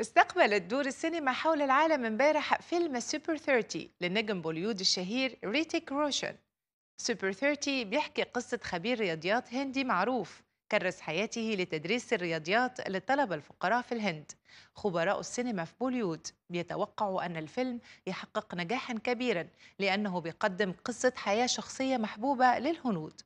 استقبلت دور السينما حول العالم امبارح فيلم سوبر 30 للنجم بوليود الشهير ريتيك روشن سوبر 30 بيحكي قصة خبير رياضيات هندي معروف كرس حياته لتدريس الرياضيات للطلبة الفقراء في الهند خبراء السينما في بوليود بيتوقعوا أن الفيلم يحقق نجاحا كبيرا لأنه بيقدم قصة حياة شخصية محبوبة للهنود